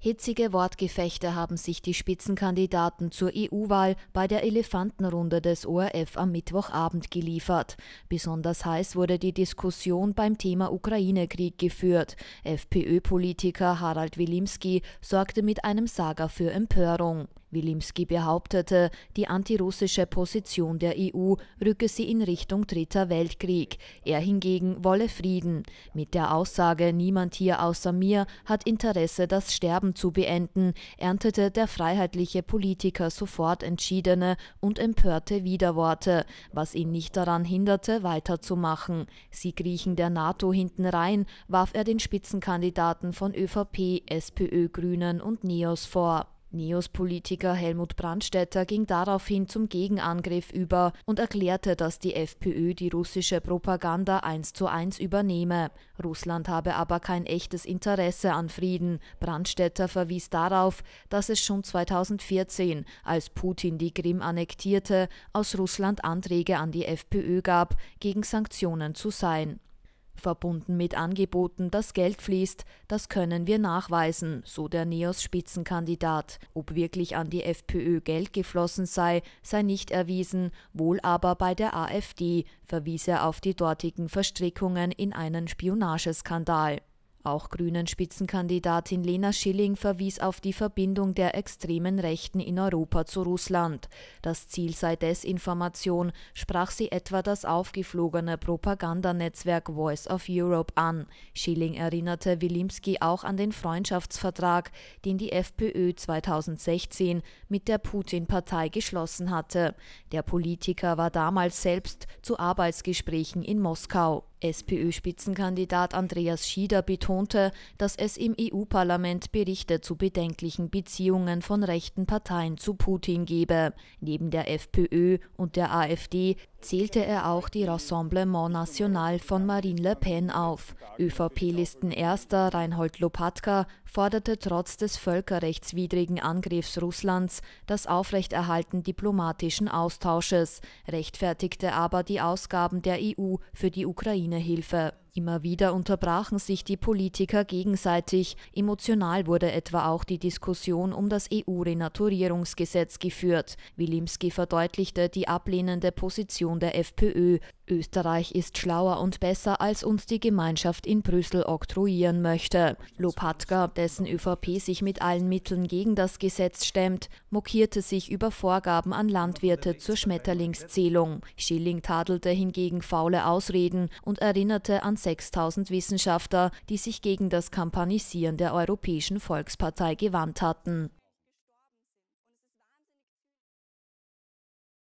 Hitzige Wortgefechte haben sich die Spitzenkandidaten zur EU-Wahl bei der Elefantenrunde des ORF am Mittwochabend geliefert. Besonders heiß wurde die Diskussion beim Thema Ukraine-Krieg geführt. FPÖ-Politiker Harald Wilimski sorgte mit einem Saga für Empörung. Wilimski behauptete, die antirussische Position der EU rücke sie in Richtung Dritter Weltkrieg. Er hingegen wolle Frieden. Mit der Aussage, niemand hier außer mir hat Interesse, das Sterben zu beenden, erntete der freiheitliche Politiker sofort entschiedene und empörte Widerworte, was ihn nicht daran hinderte, weiterzumachen. Sie kriechen der NATO hinten rein, warf er den Spitzenkandidaten von ÖVP, SPÖ, Grünen und NEOS vor. Neos-Politiker Helmut Brandstätter ging daraufhin zum Gegenangriff über und erklärte, dass die FPÖ die russische Propaganda eins zu eins übernehme. Russland habe aber kein echtes Interesse an Frieden. Brandstätter verwies darauf, dass es schon 2014, als Putin die Krim annektierte, aus Russland Anträge an die FPÖ gab, gegen Sanktionen zu sein verbunden mit Angeboten, dass Geld fließt, das können wir nachweisen, so der NEOS-Spitzenkandidat. Ob wirklich an die FPÖ Geld geflossen sei, sei nicht erwiesen, wohl aber bei der AfD, verwies er auf die dortigen Verstrickungen in einen Spionageskandal. Auch Grünen-Spitzenkandidatin Lena Schilling verwies auf die Verbindung der extremen Rechten in Europa zu Russland. Das Ziel sei Desinformation, sprach sie etwa das aufgeflogene Propagandanetzwerk Voice of Europe an. Schilling erinnerte Wilimski auch an den Freundschaftsvertrag, den die FPÖ 2016 mit der Putin-Partei geschlossen hatte. Der Politiker war damals selbst zu Arbeitsgesprächen in Moskau. SPÖ-Spitzenkandidat Andreas Schieder betonte, dass es im EU-Parlament Berichte zu bedenklichen Beziehungen von rechten Parteien zu Putin gebe. Neben der FPÖ und der AfD zählte er auch die Rassemblement National von Marine Le Pen auf. ÖVP-Listenerster Reinhold Lopatka forderte trotz des völkerrechtswidrigen Angriffs Russlands das Aufrechterhalten diplomatischen Austausches, rechtfertigte aber die Ausgaben der EU für die Ukraine-Hilfe. Immer wieder unterbrachen sich die Politiker gegenseitig. Emotional wurde etwa auch die Diskussion um das EU-Renaturierungsgesetz geführt. Wilimski verdeutlichte die ablehnende Position der FPÖ. Österreich ist schlauer und besser, als uns die Gemeinschaft in Brüssel oktroyieren möchte. Lopatka, dessen ÖVP sich mit allen Mitteln gegen das Gesetz stemmt, mokierte sich über Vorgaben an Landwirte zur Schmetterlingszählung. Schilling tadelte hingegen faule Ausreden und erinnerte an 6000 Wissenschaftler, die sich gegen das Kampanisieren der Europäischen Volkspartei gewandt hatten.